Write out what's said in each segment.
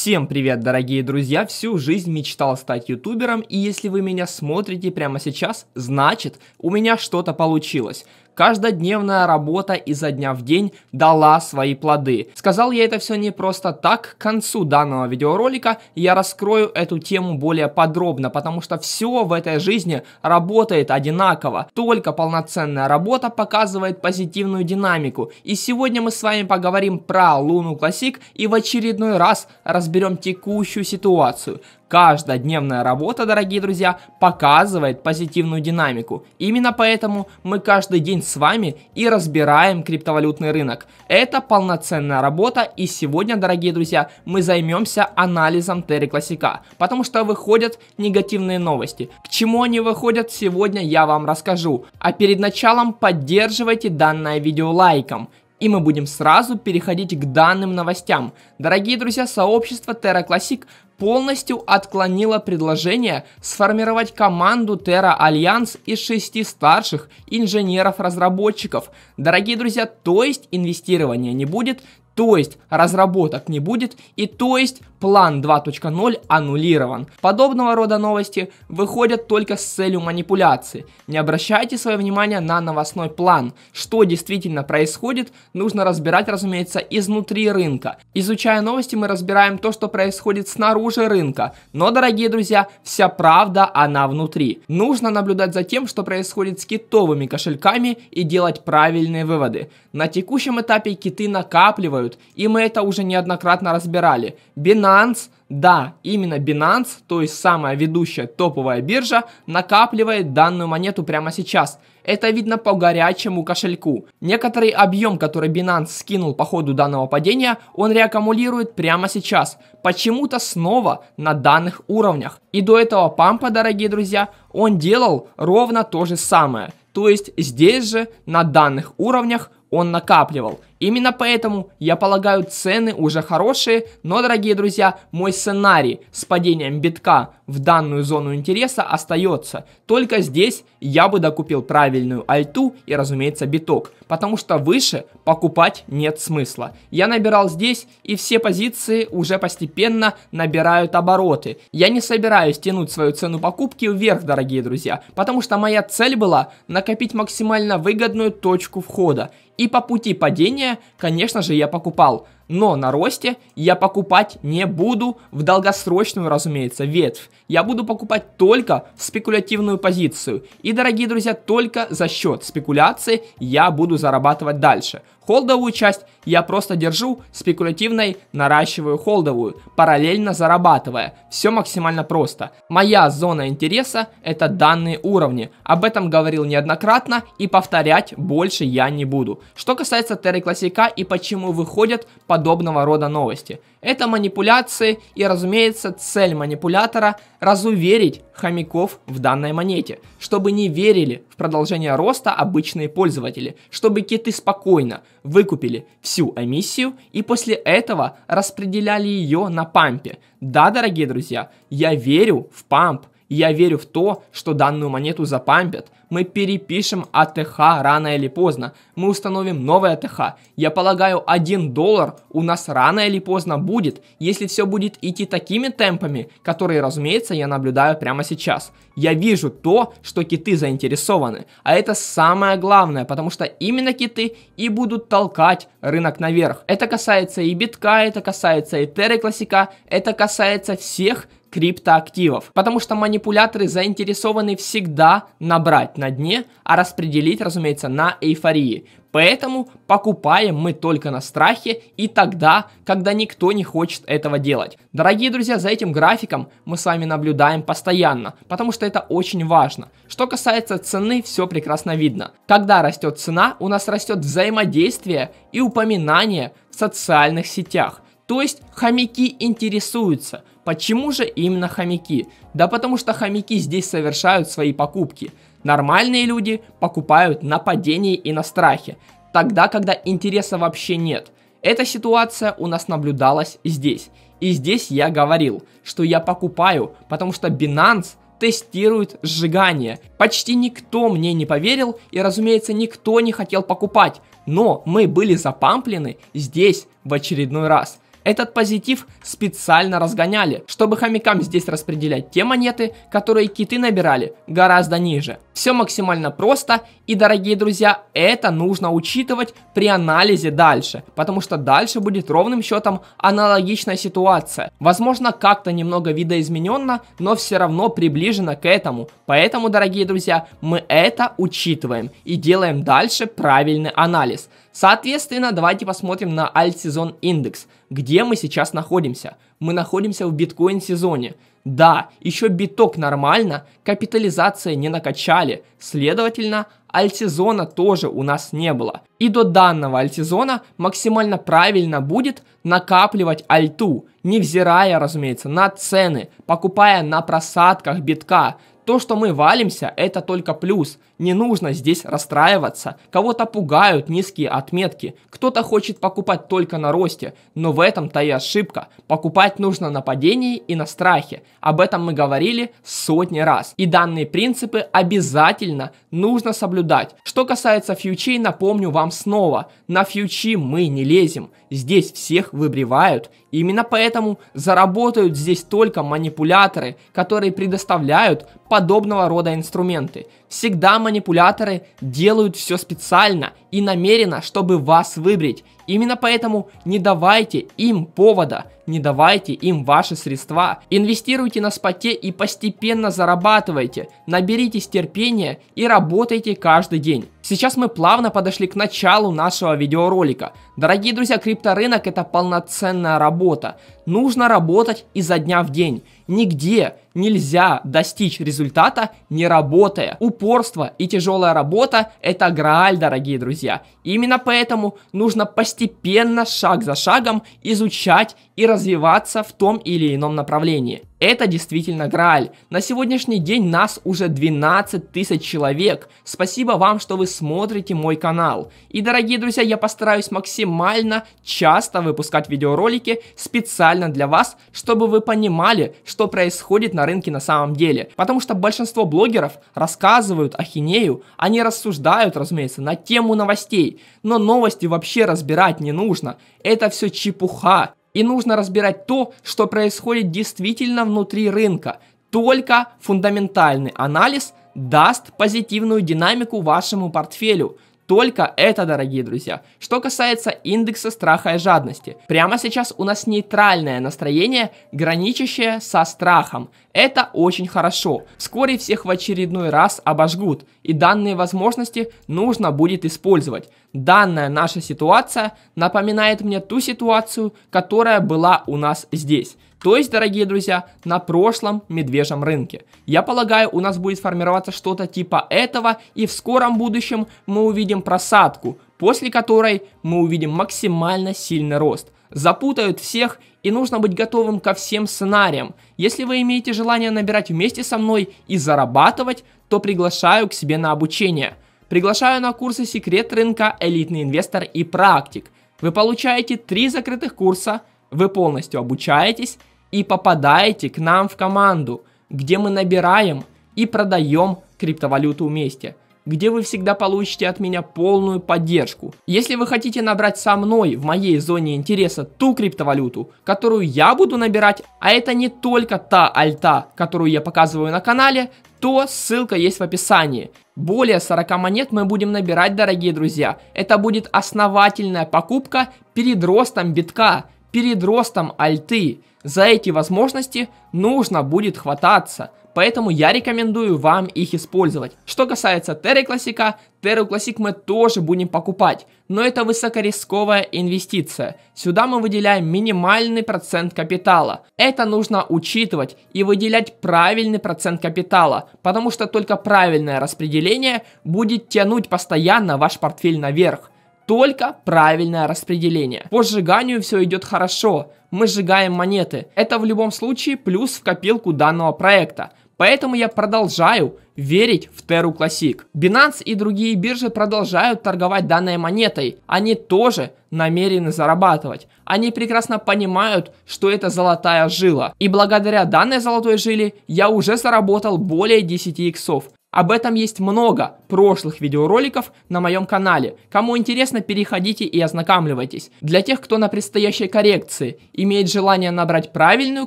Всем привет, дорогие друзья! Всю жизнь мечтал стать ютубером, и если вы меня смотрите прямо сейчас, значит, у меня что-то получилось. Каждодневная работа изо дня в день дала свои плоды. Сказал я это все не просто так. К концу данного видеоролика я раскрою эту тему более подробно, потому что все в этой жизни работает одинаково. Только полноценная работа показывает позитивную динамику. И сегодня мы с вами поговорим про Луну Классик и в очередной раз разберем текущую ситуацию каждодневная работа, дорогие друзья, показывает позитивную динамику. Именно поэтому мы каждый день с вами и разбираем криптовалютный рынок. Это полноценная работа и сегодня, дорогие друзья, мы займемся анализом Терри Классика, потому что выходят негативные новости. К чему они выходят сегодня я вам расскажу. А перед началом поддерживайте данное видео лайком. И мы будем сразу переходить к данным новостям. Дорогие друзья, сообщество Terra Classic полностью отклонила предложение сформировать команду Terra Alliance из шести старших инженеров-разработчиков. Дорогие друзья, то есть инвестирования не будет, то есть разработок не будет и то есть план 2.0 аннулирован. Подобного рода новости выходят только с целью манипуляции. Не обращайте свое внимание на новостной план. Что действительно происходит, нужно разбирать, разумеется, изнутри рынка. Изучая новости, мы разбираем то, что происходит снаружи рынка. Но, дорогие друзья, вся правда, она внутри. Нужно наблюдать за тем, что происходит с китовыми кошельками и делать правильные выводы. На текущем этапе киты накапливают, и мы это уже неоднократно разбирали. Binance Binance, да, именно Binance, то есть самая ведущая топовая биржа, накапливает данную монету прямо сейчас. Это видно по горячему кошельку. Некоторый объем, который Binance скинул по ходу данного падения, он реаккумулирует прямо сейчас. Почему-то снова на данных уровнях. И до этого пампа, дорогие друзья, он делал ровно то же самое. То есть здесь же на данных уровнях он накапливал. Именно поэтому, я полагаю, цены уже хорошие, но, дорогие друзья, мой сценарий с падением битка в данную зону интереса остается. Только здесь я бы докупил правильную альту и, разумеется, биток, потому что выше покупать нет смысла. Я набирал здесь, и все позиции уже постепенно набирают обороты. Я не собираюсь тянуть свою цену покупки вверх, дорогие друзья, потому что моя цель была накопить максимально выгодную точку входа. И по пути падения, конечно же, я покупал но на росте я покупать не буду в долгосрочную, разумеется, ветвь. Я буду покупать только спекулятивную позицию. И, дорогие друзья, только за счет спекуляции я буду зарабатывать дальше. Холдовую часть я просто держу, спекулятивной наращиваю холдовую, параллельно зарабатывая. Все максимально просто. Моя зона интереса это данные уровни. Об этом говорил неоднократно и повторять больше я не буду. Что касается Терри Классика и почему выходят под подобного рода новости. Это манипуляции и, разумеется, цель манипулятора – разуверить хомяков в данной монете, чтобы не верили в продолжение роста обычные пользователи, чтобы киты спокойно выкупили всю эмиссию и после этого распределяли ее на пампе. Да, дорогие друзья, я верю в памп, я верю в то, что данную монету запампят. Мы перепишем АТХ рано или поздно. Мы установим новое АТХ. Я полагаю, 1 доллар у нас рано или поздно будет, если все будет идти такими темпами, которые, разумеется, я наблюдаю прямо сейчас. Я вижу то, что киты заинтересованы. А это самое главное, потому что именно киты и будут толкать рынок наверх. Это касается и битка, это касается и терры классика, это касается всех криптоактивов, потому что манипуляторы заинтересованы всегда набрать на дне, а распределить, разумеется, на эйфории. Поэтому покупаем мы только на страхе и тогда, когда никто не хочет этого делать. Дорогие друзья, за этим графиком мы с вами наблюдаем постоянно, потому что это очень важно. Что касается цены, все прекрасно видно. Когда растет цена, у нас растет взаимодействие и упоминание в социальных сетях. То есть хомяки интересуются, Почему же именно хомяки? Да потому что хомяки здесь совершают свои покупки. Нормальные люди покупают на падении и на страхе, тогда, когда интереса вообще нет. Эта ситуация у нас наблюдалась здесь. И здесь я говорил, что я покупаю, потому что Binance тестирует сжигание. Почти никто мне не поверил, и, разумеется, никто не хотел покупать. Но мы были запамплены здесь в очередной раз. Этот позитив специально разгоняли, чтобы хомякам здесь распределять те монеты, которые киты набирали гораздо ниже. Все максимально просто и, дорогие друзья, это нужно учитывать при анализе дальше, потому что дальше будет ровным счетом аналогичная ситуация. Возможно, как-то немного видоизмененно, но все равно приближено к этому. Поэтому, дорогие друзья, мы это учитываем и делаем дальше правильный анализ. Соответственно, давайте посмотрим на сезон индекс – где мы сейчас находимся? Мы находимся в биткоин-сезоне. Да, еще биток нормально, капитализация не накачали, следовательно, альтсезона тоже у нас не было. И до данного альтсезона максимально правильно будет накапливать альту, невзирая, разумеется, на цены, покупая на просадках битка. То, что мы валимся, это только плюс – не нужно здесь расстраиваться. Кого-то пугают низкие отметки, кто-то хочет покупать только на росте, но в этом-то и ошибка. Покупать нужно на падении и на страхе. Об этом мы говорили сотни раз. И данные принципы обязательно нужно соблюдать. Что касается фьючей, напомню вам снова, на фьючи мы не лезем. Здесь всех выбривают. именно поэтому заработают здесь только манипуляторы, которые предоставляют подобного рода инструменты. Всегда мы манипуляторы делают все специально и намеренно, чтобы вас выбрить. Именно поэтому не давайте им повода не давайте им ваши средства. Инвестируйте на споте и постепенно зарабатывайте. Наберитесь терпения и работайте каждый день. Сейчас мы плавно подошли к началу нашего видеоролика. Дорогие друзья, крипторынок это полноценная работа. Нужно работать изо дня в день. Нигде нельзя достичь результата, не работая. Упорство и тяжелая работа – это грааль, дорогие друзья. Именно поэтому нужно постепенно, шаг за шагом изучать и развивать развиваться в том или ином направлении. Это действительно Грааль. На сегодняшний день нас уже 12 тысяч человек. Спасибо вам, что вы смотрите мой канал. И, дорогие друзья, я постараюсь максимально часто выпускать видеоролики специально для вас, чтобы вы понимали, что происходит на рынке на самом деле. Потому что большинство блогеров рассказывают ахинею, они рассуждают, разумеется, на тему новостей. Но новости вообще разбирать не нужно. Это все чепуха. И нужно разбирать то, что происходит действительно внутри рынка. Только фундаментальный анализ даст позитивную динамику вашему портфелю – только это, дорогие друзья. Что касается индекса страха и жадности. Прямо сейчас у нас нейтральное настроение, граничащее со страхом. Это очень хорошо. Вскоре всех в очередной раз обожгут, и данные возможности нужно будет использовать. Данная наша ситуация напоминает мне ту ситуацию, которая была у нас здесь. То есть, дорогие друзья, на прошлом медвежьем рынке. Я полагаю, у нас будет формироваться что-то типа этого, и в скором будущем мы увидим увидим просадку, после которой мы увидим максимально сильный рост. Запутают всех и нужно быть готовым ко всем сценариям. Если вы имеете желание набирать вместе со мной и зарабатывать, то приглашаю к себе на обучение. Приглашаю на курсы «Секрет рынка», «Элитный инвестор» и «Практик». Вы получаете три закрытых курса, вы полностью обучаетесь и попадаете к нам в команду, где мы набираем и продаем криптовалюту вместе – где вы всегда получите от меня полную поддержку. Если вы хотите набрать со мной в моей зоне интереса ту криптовалюту, которую я буду набирать, а это не только та альта, которую я показываю на канале, то ссылка есть в описании. Более 40 монет мы будем набирать, дорогие друзья. Это будет основательная покупка перед ростом битка, перед ростом альты. За эти возможности нужно будет хвататься поэтому я рекомендую вам их использовать. Что касается Терры Классика, Терру Классик мы тоже будем покупать, но это высокорисковая инвестиция. Сюда мы выделяем минимальный процент капитала. Это нужно учитывать и выделять правильный процент капитала, потому что только правильное распределение будет тянуть постоянно ваш портфель наверх только правильное распределение. По сжиганию все идет хорошо, мы сжигаем монеты. Это в любом случае плюс в копилку данного проекта. Поэтому я продолжаю верить в Terra Classic. Binance и другие биржи продолжают торговать данной монетой. Они тоже намерены зарабатывать. Они прекрасно понимают, что это золотая жила. И благодаря данной золотой жиле я уже заработал более 10 иксов. Об этом есть много прошлых видеороликов на моем канале. Кому интересно, переходите и ознакомливайтесь. Для тех, кто на предстоящей коррекции имеет желание набрать правильную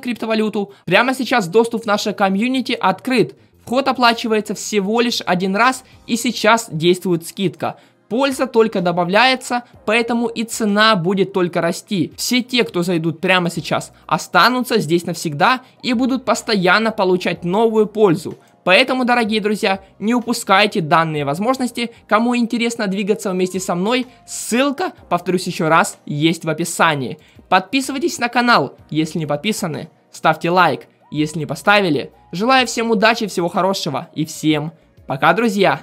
криптовалюту, прямо сейчас доступ в наше комьюнити открыт. Вход оплачивается всего лишь один раз и сейчас действует скидка. Польза только добавляется, поэтому и цена будет только расти. Все те, кто зайдут прямо сейчас, останутся здесь навсегда и будут постоянно получать новую пользу. Поэтому, дорогие друзья, не упускайте данные возможности. Кому интересно двигаться вместе со мной, ссылка, повторюсь еще раз, есть в описании. Подписывайтесь на канал, если не подписаны. Ставьте лайк, если не поставили. Желаю всем удачи, всего хорошего и всем пока, друзья!